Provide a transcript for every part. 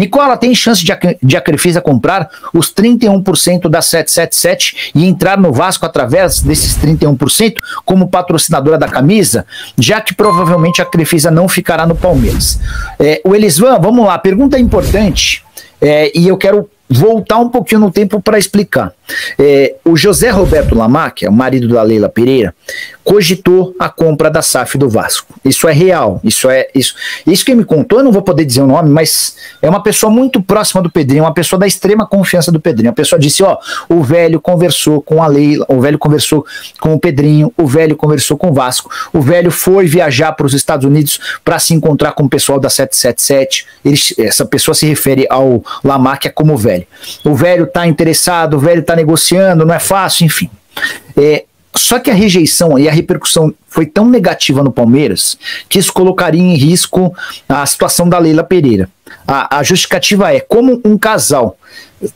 Nicola tem chance de, de a Crefisa comprar os 31% da 777 e entrar no Vasco através desses 31% como patrocinadora da camisa, já que provavelmente a Crefisa não ficará no Palmeiras. É, o Elisvan, vamos lá, pergunta importante é, e eu quero voltar um pouquinho no tempo para explicar. É, o José Roberto Lamac, é o marido da Leila Pereira, cogitou a compra da SAF do Vasco. Isso é real, isso é isso. Isso que me contou, eu não vou poder dizer o nome, mas é uma pessoa muito próxima do Pedrinho, uma pessoa da extrema confiança do Pedrinho. A pessoa disse, ó, o velho conversou com a Leila, o velho conversou com o Pedrinho, o velho conversou com o Vasco, o velho foi viajar para os Estados Unidos para se encontrar com o pessoal da 777. Ele, essa pessoa se refere ao Lamarck é como velho. O velho tá interessado, o velho tá negociando, não é fácil, enfim. É, só que a rejeição e a repercussão foi tão negativa no Palmeiras que isso colocaria em risco a situação da Leila Pereira. A, a justificativa é como um casal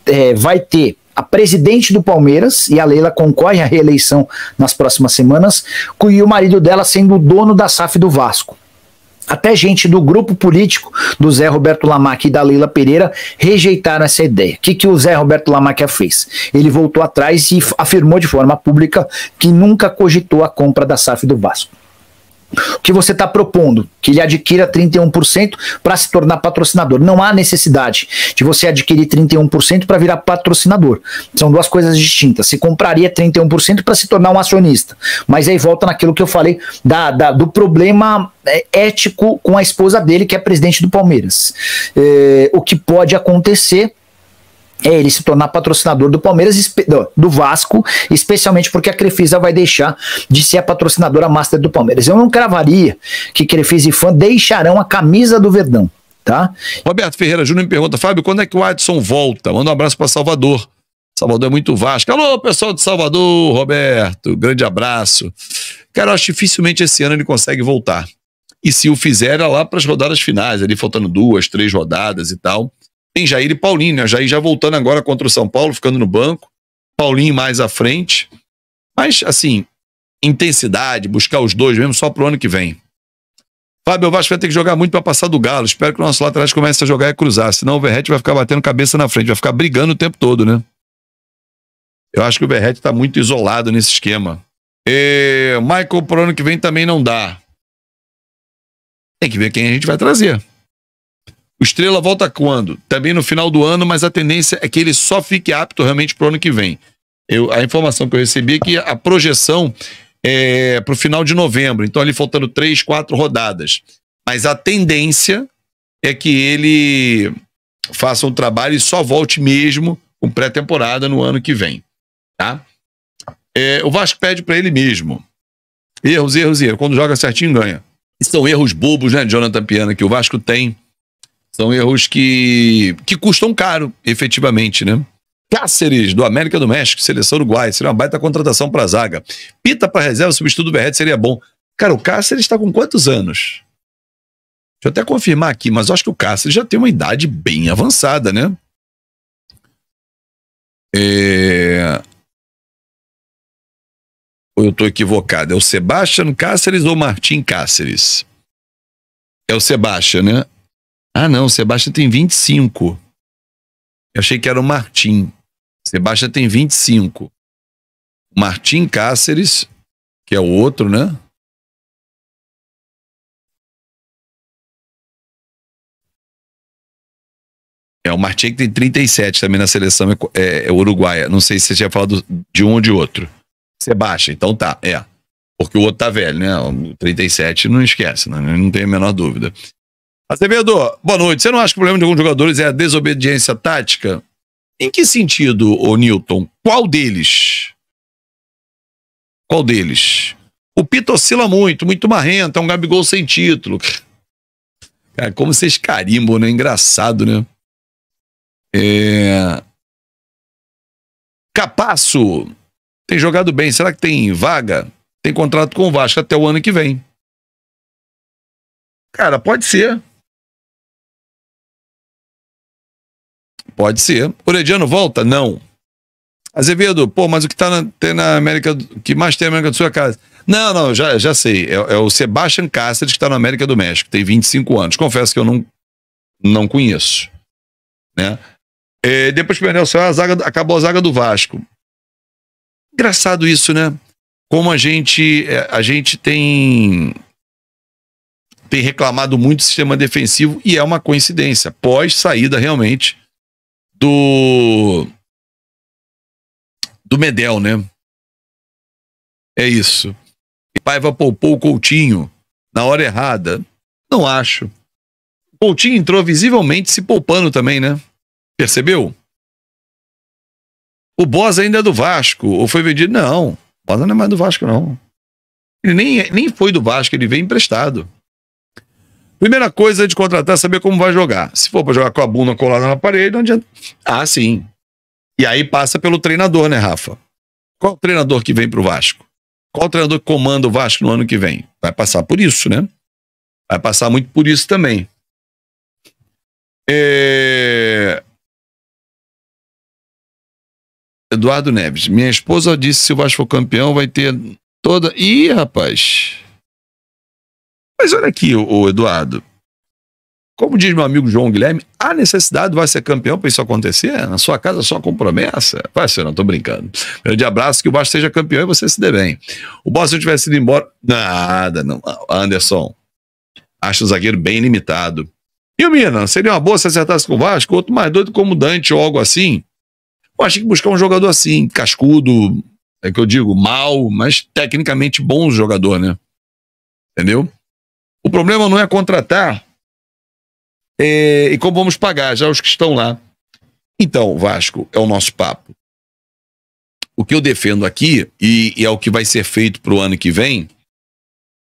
é, vai ter a presidente do Palmeiras, e a Leila concorre à reeleição nas próximas semanas, com o marido dela sendo o dono da SAF do Vasco. Até gente do grupo político do Zé Roberto Lamac e da Leila Pereira rejeitaram essa ideia. O que, que o Zé Roberto Lamac fez? Ele voltou atrás e afirmou de forma pública que nunca cogitou a compra da SAF do Vasco. O que você está propondo? Que ele adquira 31% para se tornar patrocinador. Não há necessidade de você adquirir 31% para virar patrocinador. São duas coisas distintas. Você compraria 31% para se tornar um acionista. Mas aí volta naquilo que eu falei da, da, do problema é, ético com a esposa dele, que é presidente do Palmeiras. É, o que pode acontecer é ele se tornar patrocinador do Palmeiras, do Vasco, especialmente porque a Crefisa vai deixar de ser a patrocinadora master do Palmeiras. Eu não cravaria que Crefisa e fã deixarão a camisa do Verdão, tá? Roberto Ferreira Júnior me pergunta, Fábio, quando é que o Adson volta? Manda um abraço para Salvador. Salvador é muito Vasco. Alô, pessoal de Salvador, Roberto, grande abraço. Cara, eu acho dificilmente esse ano ele consegue voltar. E se o fizer, é lá para as rodadas finais, ali faltando duas, três rodadas e tal tem Jair e Paulinho, né? Jair já voltando agora contra o São Paulo, ficando no banco. Paulinho mais à frente. Mas, assim, intensidade, buscar os dois mesmo só pro ano que vem. Fábio Vasco vai ter que jogar muito para passar do Galo. Espero que o nosso lateral comece a jogar e cruzar. Senão o Verrete vai ficar batendo cabeça na frente, vai ficar brigando o tempo todo, né? Eu acho que o Verrete tá muito isolado nesse esquema. E Michael pro ano que vem também não dá. Tem que ver quem a gente vai trazer. O Estrela volta quando? Também no final do ano, mas a tendência é que ele só fique apto realmente para o ano que vem. Eu, a informação que eu recebi é que a projeção é para o final de novembro, então ali faltando três, quatro rodadas. Mas a tendência é que ele faça um trabalho e só volte mesmo com pré-temporada no ano que vem. Tá? É, o Vasco pede para ele mesmo. Erros, erros, erros. Quando joga certinho, ganha. E são erros bobos, né, Jonathan Piana, que o Vasco tem são erros que, que custam caro, efetivamente, né? Cáceres, do América do México, seleção Uruguai, seria uma baita contratação para a zaga. Pita para reserva, substituto do Berrete seria bom. Cara, o Cáceres está com quantos anos? Deixa eu até confirmar aqui, mas acho que o Cáceres já tem uma idade bem avançada, né? É... Ou eu estou equivocado? É o Sebastião Cáceres ou Martim Cáceres? É o Sebastião, né? Ah, não, Sebastião tem 25. Eu achei que era o Martim. Sebastião tem 25. Martim Cáceres, que é o outro, né? É, o Martim é que tem 37 também na seleção é, é, é uruguaia. Não sei se você tinha falado de um ou de outro. Sebastião, então tá, é. Porque o outro tá velho, né? O 37 não esquece, né? não tem a menor dúvida. Azevedo, boa noite. Você não acha que o problema de alguns jogadores é a desobediência tática? Em que sentido, ô Newton? Qual deles? Qual deles? O Pito oscila muito, muito marrento, é um Gabigol sem título. Cara, como vocês carimbam, né? Engraçado, né? É... Capasso tem jogado bem. Será que tem vaga? Tem contrato com o Vasco até o ano que vem. Cara, pode ser. Pode ser. Orediano volta? Não. Azevedo, pô, mas o que tá na, tem na América, que mais tem na América do Sul é casa. Não, não, já, já sei. É, é o Sebastian Cáceres que está na América do México, tem 25 anos. Confesso que eu não, não conheço. Né? É, depois que o Daniel, saiu, a zaga, acabou a zaga do Vasco. Engraçado isso, né? Como a gente, é, a gente tem, tem reclamado muito do sistema defensivo e é uma coincidência. Pós saída, realmente, do. do Medel, né? É isso. Paiva poupou o Coutinho na hora errada. Não acho. O Coutinho entrou visivelmente se poupando também, né? Percebeu? O Bosa ainda é do Vasco, ou foi vendido? Não, o Bosa não é mais do Vasco, não. Ele nem, é, nem foi do Vasco, ele veio emprestado. Primeira coisa é de contratar é saber como vai jogar. Se for para jogar com a bunda colada na parede, não adianta. Ah, sim. E aí passa pelo treinador, né, Rafa? Qual o treinador que vem para o Vasco? Qual o treinador que comanda o Vasco no ano que vem? Vai passar por isso, né? Vai passar muito por isso também. É... Eduardo Neves. Minha esposa disse que se o Vasco for campeão vai ter toda. Ih, rapaz. Mas olha aqui, o Eduardo. Como diz meu amigo João Guilherme, há necessidade de ser campeão para isso acontecer? Na sua casa só com promessa? Vai ser, não, tô brincando. Grande abraço, que o Vasco seja campeão e você se dê bem. O Boston tivesse ido embora. Nada, não. Anderson, acho o zagueiro bem limitado. E o Mina, seria uma boa se acertasse com o Vasco? Outro mais doido como Dante ou algo assim? Eu acho que buscar um jogador assim, cascudo, é que eu digo mal, mas tecnicamente bom jogador, né? Entendeu? problema não é contratar é, e como vamos pagar já os que estão lá. Então, Vasco, é o nosso papo. O que eu defendo aqui, e, e é o que vai ser feito para o ano que vem,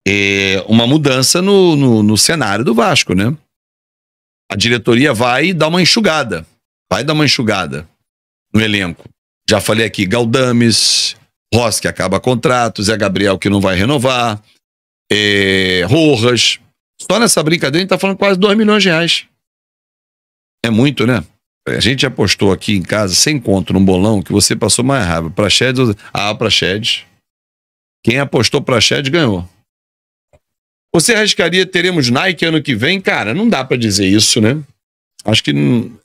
é uma mudança no, no, no cenário do Vasco, né? A diretoria vai dar uma enxugada. Vai dar uma enxugada no elenco. Já falei aqui, Galdames, Ross que acaba contrato, Zé Gabriel que não vai renovar, é, Rojas. Só nessa brincadeira a gente tá falando quase 2 milhões de reais. É muito, né? A gente apostou aqui em casa, sem conto, num bolão, que você passou mais rápido Pra Shed, ah, pra Shed. Quem apostou pra Shed ganhou. Você arriscaria teremos Nike ano que vem? Cara, não dá para dizer isso, né? Acho que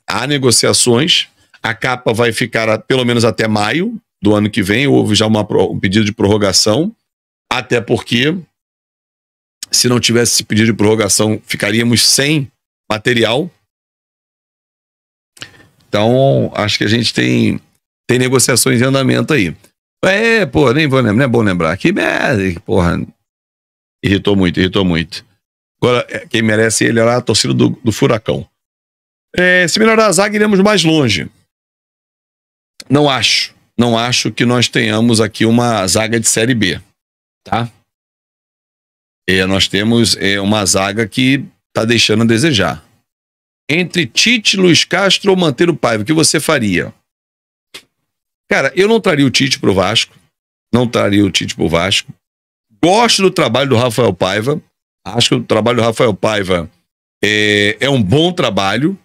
há negociações. A capa vai ficar a, pelo menos até maio do ano que vem. Houve já uma, um pedido de prorrogação. Até porque se não tivesse esse pedido de prorrogação, ficaríamos sem material. Então, acho que a gente tem, tem negociações em andamento aí. É, pô, nem vou lembrar, não é bom lembrar. Que merda, é, porra. Irritou muito, irritou muito. Agora, é, quem merece ele era é a torcida do, do Furacão. É, se melhorar a zaga, iremos mais longe. Não acho. Não acho que nós tenhamos aqui uma zaga de Série B. Tá? É, nós temos é, uma zaga que está deixando a desejar. Entre Tite, Luiz Castro ou manter o Paiva, o que você faria? Cara, eu não traria o Tite para o Vasco. Não traria o Tite para o Vasco. Gosto do trabalho do Rafael Paiva. Acho que o trabalho do Rafael Paiva é, é um bom trabalho,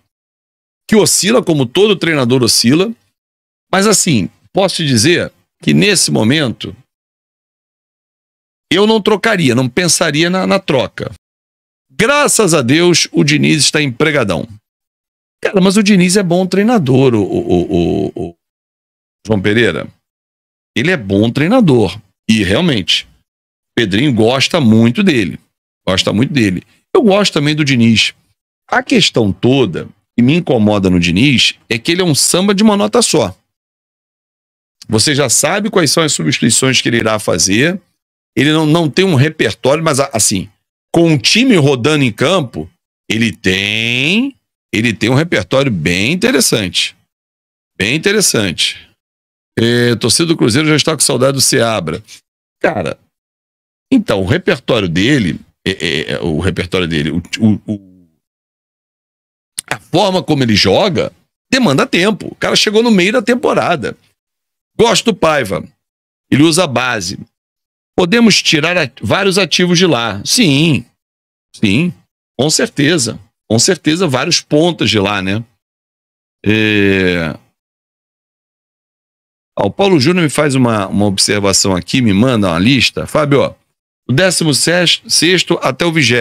que oscila, como todo treinador oscila. Mas assim, posso te dizer que nesse momento eu não trocaria, não pensaria na, na troca. Graças a Deus, o Diniz está empregadão. Cara, mas o Diniz é bom treinador, o, o, o, o João Pereira. Ele é bom treinador. E realmente, Pedrinho gosta muito dele. Gosta muito dele. Eu gosto também do Diniz. A questão toda que me incomoda no Diniz é que ele é um samba de uma nota só. Você já sabe quais são as substituições que ele irá fazer ele não, não tem um repertório, mas assim, com o time rodando em campo, ele tem ele tem um repertório bem interessante. Bem interessante. É, torcida do Cruzeiro já está com saudade do Seabra. Cara, então, o repertório dele, é, é, é o repertório dele, o, o, o, a forma como ele joga, demanda tempo. O cara chegou no meio da temporada. Gosto do Paiva. Ele usa a base. Podemos tirar vários ativos de lá. Sim, sim, com certeza. Com certeza, vários pontos de lá, né? É... Ó, o Paulo Júnior me faz uma, uma observação aqui, me manda uma lista. Fábio, ó, do 16 até o 20.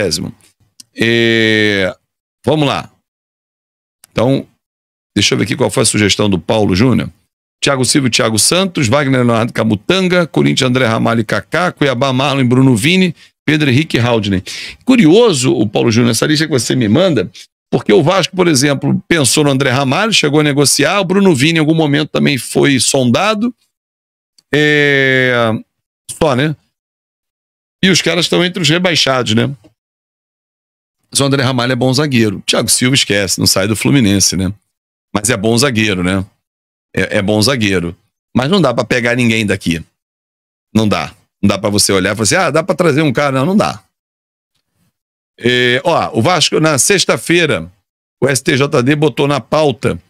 É... Vamos lá. Então, deixa eu ver aqui qual foi a sugestão do Paulo Júnior. Thiago Silva e Thiago Santos, Wagner Leonardo Camutanga, Corinthians André Ramalho e Kaká, Cuiabá Marlon Bruno Vini, Pedro Henrique Haldner. Curioso, o Paulo Júnior, essa lista que você me manda, porque o Vasco, por exemplo, pensou no André Ramalho, chegou a negociar, o Bruno Vini em algum momento também foi sondado. É... Só, né? E os caras estão entre os rebaixados, né? Mas o André Ramalho é bom zagueiro. Thiago Silva esquece, não sai do Fluminense, né? Mas é bom zagueiro, né? é, é bom zagueiro. Mas não dá para pegar ninguém daqui. Não dá. Não dá para você olhar e falar assim, ah, dá para trazer um cara. Não, não dá. É, ó, o Vasco, na sexta-feira, o STJD botou na pauta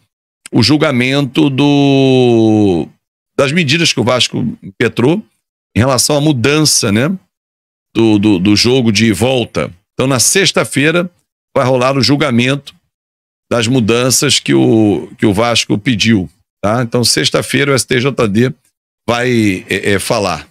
o julgamento do, das medidas que o Vasco petrou em relação à mudança né, do, do, do jogo de volta. Então, na sexta-feira, vai rolar o julgamento das mudanças que o, que o Vasco pediu. Tá? Então, sexta-feira, o STJD vai é, é, falar.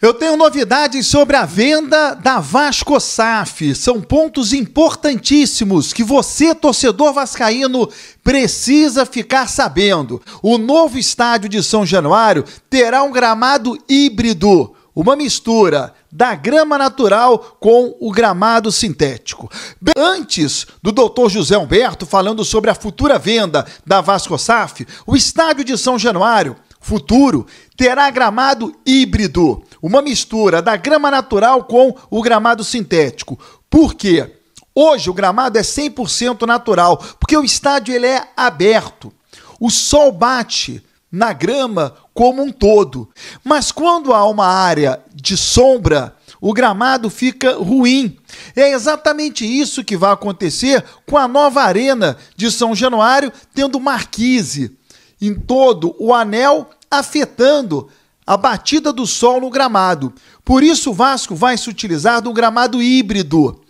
Eu tenho novidades sobre a venda da Vasco SAF. São pontos importantíssimos que você, torcedor vascaíno, precisa ficar sabendo. O novo estádio de São Januário terá um gramado híbrido, uma mistura da grama natural com o gramado sintético. Bem, antes do Dr. José Humberto falando sobre a futura venda da Vasco SAF, o estádio de São Januário futuro terá gramado híbrido, uma mistura da grama natural com o gramado sintético. Por quê? Hoje o gramado é 100% natural, porque o estádio ele é aberto. O sol bate na grama como um todo. Mas quando há uma área de sombra, o gramado fica ruim. É exatamente isso que vai acontecer com a nova arena de São Januário, tendo marquise em todo o anel, afetando a batida do sol no gramado. Por isso, o Vasco vai se utilizar do gramado híbrido.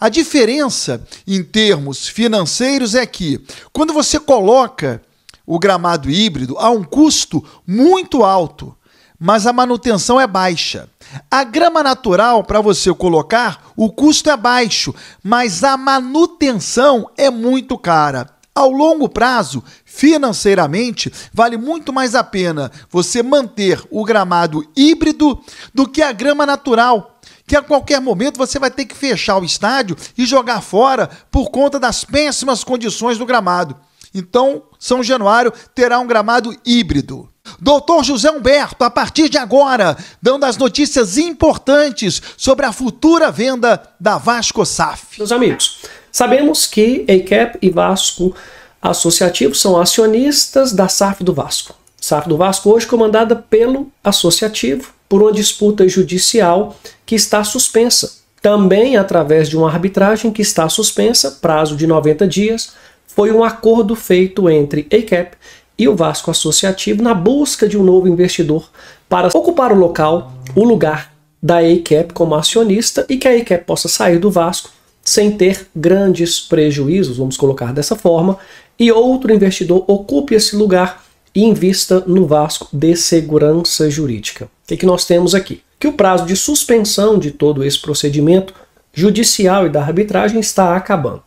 A diferença em termos financeiros é que quando você coloca o gramado híbrido a um custo muito alto, mas a manutenção é baixa. A grama natural, para você colocar, o custo é baixo, mas a manutenção é muito cara. Ao longo prazo, financeiramente, vale muito mais a pena você manter o gramado híbrido do que a grama natural, que a qualquer momento você vai ter que fechar o estádio e jogar fora por conta das péssimas condições do gramado. Então, São Januário terá um gramado híbrido. Doutor José Humberto, a partir de agora, dando as notícias importantes sobre a futura venda da Vasco SAF. Meus amigos, sabemos que EICAP e Vasco Associativo são acionistas da SAF do Vasco. SAF do Vasco hoje comandada pelo associativo por uma disputa judicial que está suspensa, também através de uma arbitragem que está suspensa, prazo de 90 dias, foi um acordo feito entre ACAP e o Vasco Associativo na busca de um novo investidor para ocupar o local, o lugar da ACAP como acionista e que a ACAP possa sair do Vasco sem ter grandes prejuízos, vamos colocar dessa forma, e outro investidor ocupe esse lugar e invista no Vasco de segurança jurídica. O que, que nós temos aqui? Que o prazo de suspensão de todo esse procedimento judicial e da arbitragem está acabando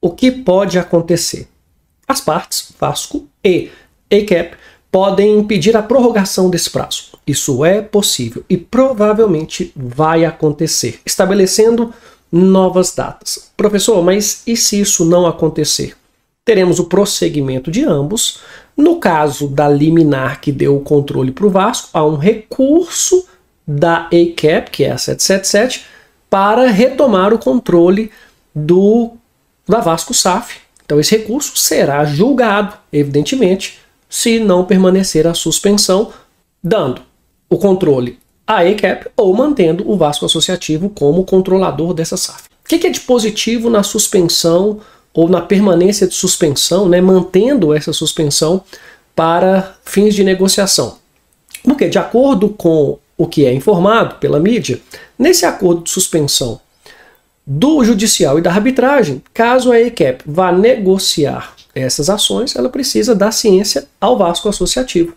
o que pode acontecer? As partes, Vasco e ACAP, podem impedir a prorrogação desse prazo. Isso é possível e provavelmente vai acontecer, estabelecendo novas datas. Professor, mas e se isso não acontecer? Teremos o prosseguimento de ambos. No caso da liminar que deu o controle para o Vasco, há um recurso da ACAP, que é a 777, para retomar o controle do da Vasco SAF. Então esse recurso será julgado, evidentemente, se não permanecer a suspensão, dando o controle à ECAP ou mantendo o Vasco Associativo como controlador dessa SAF. O que é de positivo na suspensão ou na permanência de suspensão, né, mantendo essa suspensão para fins de negociação? Porque, de acordo com o que é informado pela mídia, nesse acordo de suspensão do judicial e da arbitragem, caso a ECAP vá negociar essas ações, ela precisa dar ciência ao Vasco Associativo.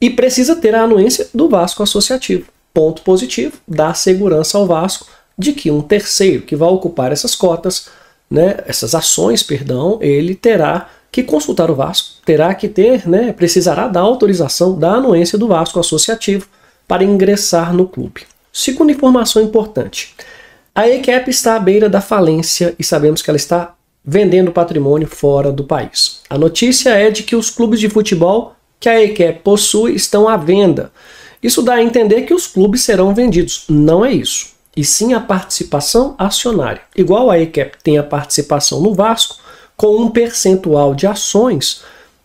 E precisa ter a anuência do Vasco Associativo. Ponto positivo, dá segurança ao Vasco de que um terceiro que vai ocupar essas cotas, né, essas ações, perdão, ele terá que consultar o Vasco, terá que ter, né, precisará da autorização da anuência do Vasco Associativo para ingressar no clube. Segunda informação importante, a ECAP está à beira da falência e sabemos que ela está vendendo patrimônio fora do país. A notícia é de que os clubes de futebol que a ECAP possui estão à venda. Isso dá a entender que os clubes serão vendidos. Não é isso. E sim a participação acionária. Igual a ECAP tem a participação no Vasco, com um percentual de ações,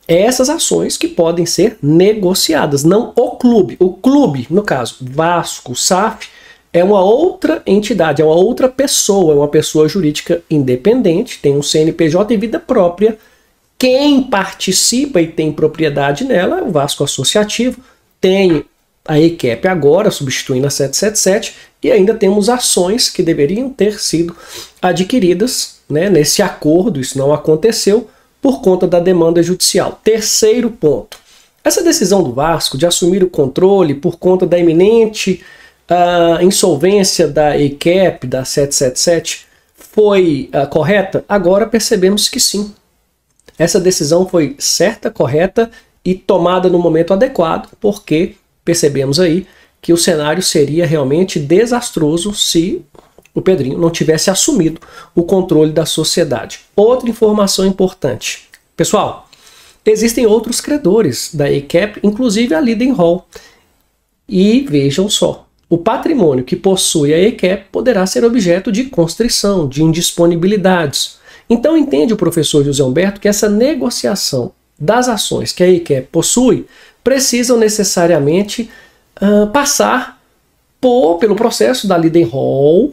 é essas ações que podem ser negociadas, não o clube. O clube, no caso, Vasco, SAF, é uma outra entidade, é uma outra pessoa, é uma pessoa jurídica independente, tem um CNPJ e vida própria. Quem participa e tem propriedade nela é o Vasco Associativo, tem a EQEP agora, substituindo a 777, e ainda temos ações que deveriam ter sido adquiridas né, nesse acordo, isso não aconteceu, por conta da demanda judicial. Terceiro ponto: essa decisão do Vasco de assumir o controle por conta da iminente a insolvência da ECAP, da 777, foi uh, correta? Agora percebemos que sim. Essa decisão foi certa, correta e tomada no momento adequado, porque percebemos aí que o cenário seria realmente desastroso se o Pedrinho não tivesse assumido o controle da sociedade. Outra informação importante. Pessoal, existem outros credores da ECAP, inclusive a Lidenhall. E vejam só, o patrimônio que possui a EQEP poderá ser objeto de constrição, de indisponibilidades. Então entende o professor José Humberto que essa negociação das ações que a EQEP possui precisam necessariamente uh, passar por, pelo processo da Lidenhall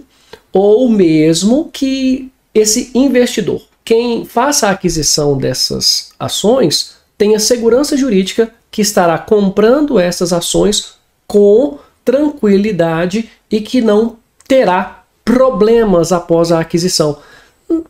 ou mesmo que esse investidor, quem faça a aquisição dessas ações, tenha segurança jurídica que estará comprando essas ações com tranquilidade e que não terá problemas após a aquisição.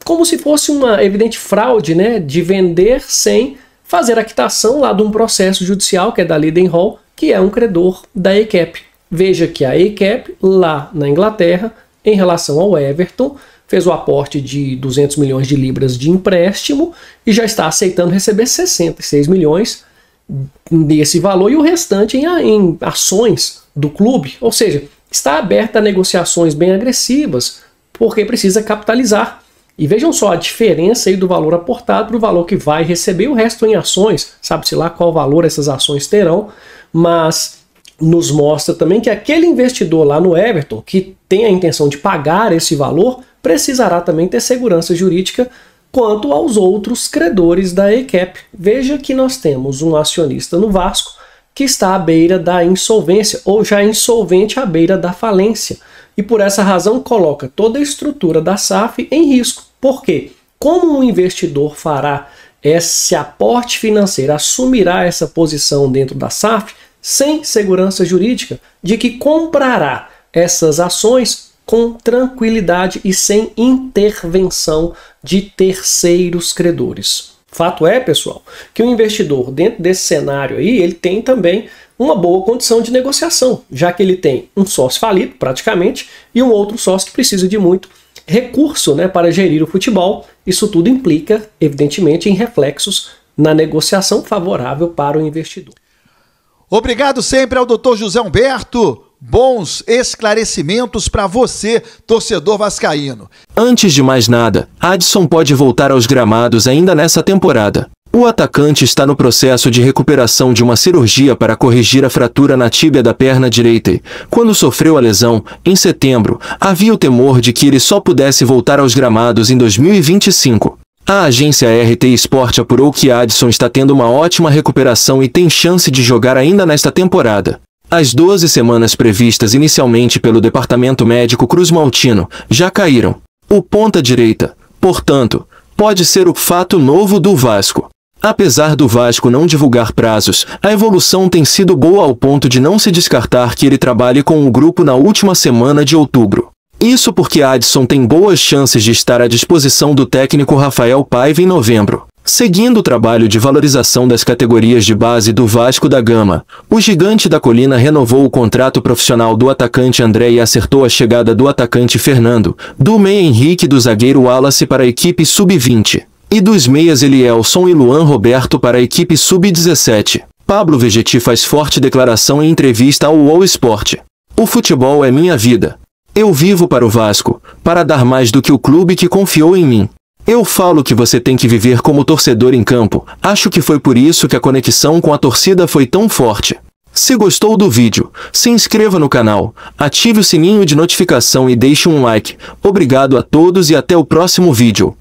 Como se fosse uma evidente fraude, né, de vender sem fazer a quitação lá de um processo judicial que é da Hall que é um credor da ECAP. Veja que a ECAP lá na Inglaterra, em relação ao Everton, fez o aporte de 200 milhões de libras de empréstimo e já está aceitando receber 66 milhões desse valor e o restante em, em ações do clube. Ou seja, está aberta a negociações bem agressivas porque precisa capitalizar. E vejam só a diferença aí do valor aportado para o valor que vai receber, o resto em ações, sabe-se lá qual valor essas ações terão, mas nos mostra também que aquele investidor lá no Everton que tem a intenção de pagar esse valor precisará também ter segurança jurídica quanto aos outros credores da ECAP. Veja que nós temos um acionista no Vasco que está à beira da insolvência ou já insolvente à beira da falência. E por essa razão coloca toda a estrutura da SAF em risco. Por quê? Como um investidor fará esse aporte financeiro, assumirá essa posição dentro da SAF sem segurança jurídica de que comprará essas ações com tranquilidade e sem intervenção de terceiros credores. Fato é, pessoal, que o investidor dentro desse cenário aí, ele tem também uma boa condição de negociação, já que ele tem um sócio falido, praticamente, e um outro sócio que precisa de muito recurso né, para gerir o futebol. Isso tudo implica, evidentemente, em reflexos na negociação favorável para o investidor. Obrigado sempre ao Dr. José Humberto bons esclarecimentos para você, torcedor vascaíno. Antes de mais nada, Adson pode voltar aos gramados ainda nessa temporada. O atacante está no processo de recuperação de uma cirurgia para corrigir a fratura na tíbia da perna direita e, quando sofreu a lesão, em setembro, havia o temor de que ele só pudesse voltar aos gramados em 2025. A agência RT Sport apurou que Adson está tendo uma ótima recuperação e tem chance de jogar ainda nesta temporada. As 12 semanas previstas inicialmente pelo Departamento Médico Cruz Maltino já caíram. O ponta-direita, portanto, pode ser o fato novo do Vasco. Apesar do Vasco não divulgar prazos, a evolução tem sido boa ao ponto de não se descartar que ele trabalhe com o grupo na última semana de outubro. Isso porque Adson tem boas chances de estar à disposição do técnico Rafael Paiva em novembro. Seguindo o trabalho de valorização das categorias de base do Vasco da Gama, o gigante da colina renovou o contrato profissional do atacante André e acertou a chegada do atacante Fernando, do meia Henrique e do zagueiro Wallace para a equipe sub-20, e dos meias Elielson e Luan Roberto para a equipe sub-17. Pablo Vegeti faz forte declaração em entrevista ao All Sport. O futebol é minha vida. Eu vivo para o Vasco, para dar mais do que o clube que confiou em mim. Eu falo que você tem que viver como torcedor em campo. Acho que foi por isso que a conexão com a torcida foi tão forte. Se gostou do vídeo, se inscreva no canal, ative o sininho de notificação e deixe um like. Obrigado a todos e até o próximo vídeo.